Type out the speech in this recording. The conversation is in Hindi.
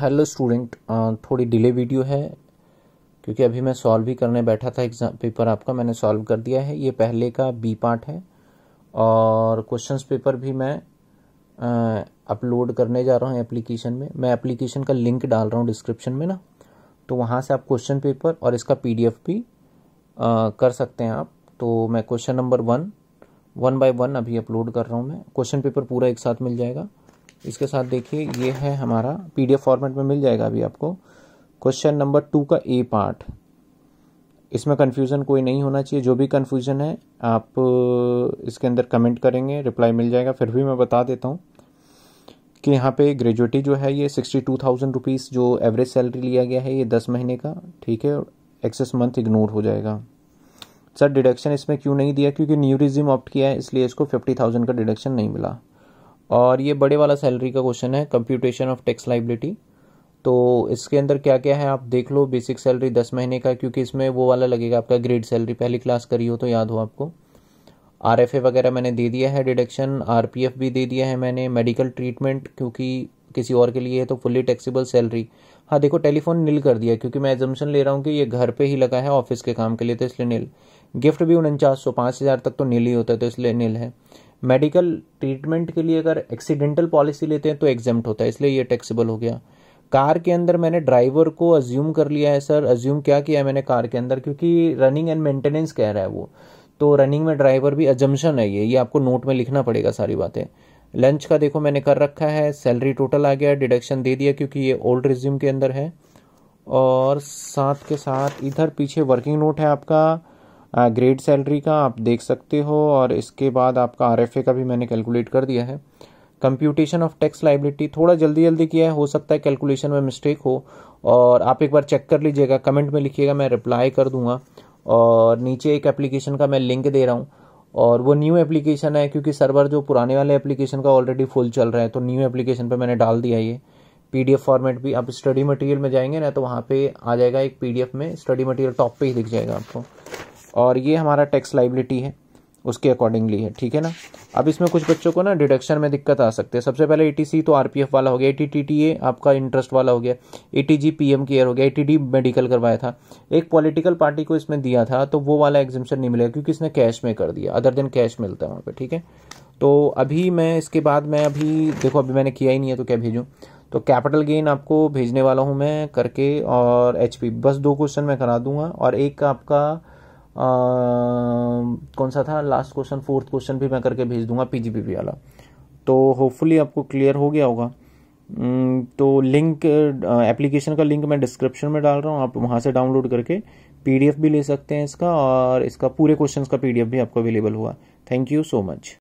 हेलो uh, स्टूडेंट uh, थोड़ी डिले वीडियो है क्योंकि अभी मैं सॉल्व ही करने बैठा था एग्जाम पेपर आपका मैंने सॉल्व कर दिया है ये पहले का बी पार्ट है और क्वेश्चंस पेपर भी मैं अपलोड करने जा रहा हूँ एप्लीकेशन में मैं एप्लीकेशन का लिंक डाल रहा हूँ डिस्क्रिप्शन में ना तो वहाँ से आप क्वेश्चन पेपर और इसका पी भी आ, कर सकते हैं आप तो मैं question number one one by one अभी अपलोड कर रहा हूँ मैं क्वेश्चन पेपर पूरा एक साथ मिल जाएगा इसके साथ देखिए ये है हमारा पीडीएफ फॉर्मेट में मिल जाएगा अभी आपको क्वेश्चन नंबर टू का ए पार्ट इसमें कन्फ्यूज़न कोई नहीं होना चाहिए जो भी कन्फ्यूज़न है आप इसके अंदर कमेंट करेंगे रिप्लाई मिल जाएगा फिर भी मैं बता देता हूँ कि यहाँ पे ग्रेजुएटी जो है ये सिक्सटी टू थाउजेंड रुपीज़ जो एवरेज सैलरी लिया गया है ये दस महीने का ठीक है एक्सेस मंथ इग्नोर हो जाएगा सर डिडक्शन इसमें क्यों नहीं दिया क्योंकि न्यूरिज्म ऑप्ट किया है इसलिए इसको फिफ्टी थाउजेंड का डिडक्शन नहीं मिला और ये बड़े वाला सैलरी का क्वेश्चन है कंप्यूटेशन ऑफ टैक्स लाइबिलिटी तो इसके अंदर क्या क्या है आप देख लो बेसिक सैलरी दस महीने का क्योंकि इसमें वो वाला लगेगा आपका ग्रेड सैलरी पहली क्लास करी हो तो याद हो आपको आर एफ ए वगैरह मैंने दे दिया है डिडक्शन आर पी एफ भी दे दिया है मैंने मेडिकल ट्रीटमेंट क्योंकि किसी और के लिए है तो फुल्ली टैक्सीबल सैलरी हाँ देखो टेलीफोन नील कर दिया क्योंकि मैं एजम्पन ले रहा हूँ कि ये घर पे ही लगा है ऑफिस के काम के लिए तो इसलिए नील गिफ्ट भी उनचास सौ पाँच हज़ार तक तो नील ही होता है तो इसलिए नील है मेडिकल ट्रीटमेंट के लिए अगर एक्सीडेंटल पॉलिसी लेते हैं तो एग्जाम होता है इसलिए ये टैक्सेबल हो गया कार के अंदर मैंने ड्राइवर को अज्यूम कर लिया है सर अज्यूम क्या किया है मैंने कार के अंदर क्योंकि रनिंग एंड मेंटेनेंस कह रहा है वो तो रनिंग में ड्राइवर भी अजम्पन है ये ये आपको नोट में लिखना पड़ेगा सारी बातें लंच का देखो मैंने कर रखा है सैलरी टोटल आ गया डिडक्शन दे दिया क्योंकि ये ओल्ड रिज्यूम के अंदर है और साथ के साथ इधर पीछे वर्किंग नोट है आपका ग्रेड सैलरी का आप देख सकते हो और इसके बाद आपका आर का भी मैंने कैलकुलेट कर दिया है कंप्यूटेशन ऑफ टैक्स लाइबिलिटी थोड़ा जल्दी जल्दी किया है हो सकता है कैलकुलेशन में मिस्टेक हो और आप एक बार चेक कर लीजिएगा कमेंट में लिखिएगा मैं रिप्लाई कर दूंगा और नीचे एक एप्लीकेशन का मैं लिंक दे रहा हूँ और वो न्यू एप्लीकेशन है क्योंकि सर्वर जो पुराने वाले एप्लीकेशन का ऑलरेडी फुल चल रहा है तो न्यू एप्लीकेशन पर मैंने डाल दिया ये पीडीएफ फॉर्मेट भी आप स्टडी मटेरियल में जाएंगे ना तो वहाँ पे आ जाएगा एक पीडीएफ में स्टडी मटेरियल टॉप पे ही दिख जाएगा आपको और ये हमारा टैक्स लाइबिलिटी है उसके अकॉर्डिंगली है ठीक है ना अब इसमें कुछ बच्चों को ना डिडक्शन में दिक्कत आ सकती है सबसे पहले ए तो आर वाला हो गया ए आपका इंटरेस्ट वाला हो गया ए टी जी केयर हो गया ए मेडिकल करवाया था एक पॉलिटिकल पार्टी को इसमें दिया था तो वो वाला एग्जिबिशन नहीं मिलेगा क्योंकि इसने कैश में कर दिया अदर देन कैश मिलता है वहाँ पर ठीक है तो अभी मैं इसके बाद मैं अभी देखो अभी मैंने किया ही नहीं है तो क्या भेजूँ तो कैपिटल गेन आपको भेजने वाला हूँ मैं करके और एच बस दो क्वेश्चन मैं करा दूंगा और एक आपका कौन सा था लास्ट क्वेश्चन फोर्थ क्वेश्चन भी मैं करके भेज दूंगा पीजीपीपी वाला तो होपफुली आपको क्लियर हो गया होगा तो लिंक एप्लीकेशन का लिंक मैं डिस्क्रिप्शन में डाल रहा हूँ आप वहाँ से डाउनलोड करके पीडीएफ भी ले सकते हैं इसका और इसका पूरे क्वेश्चंस का पीडीएफ भी आपको अवेलेबल हुआ थैंक यू सो मच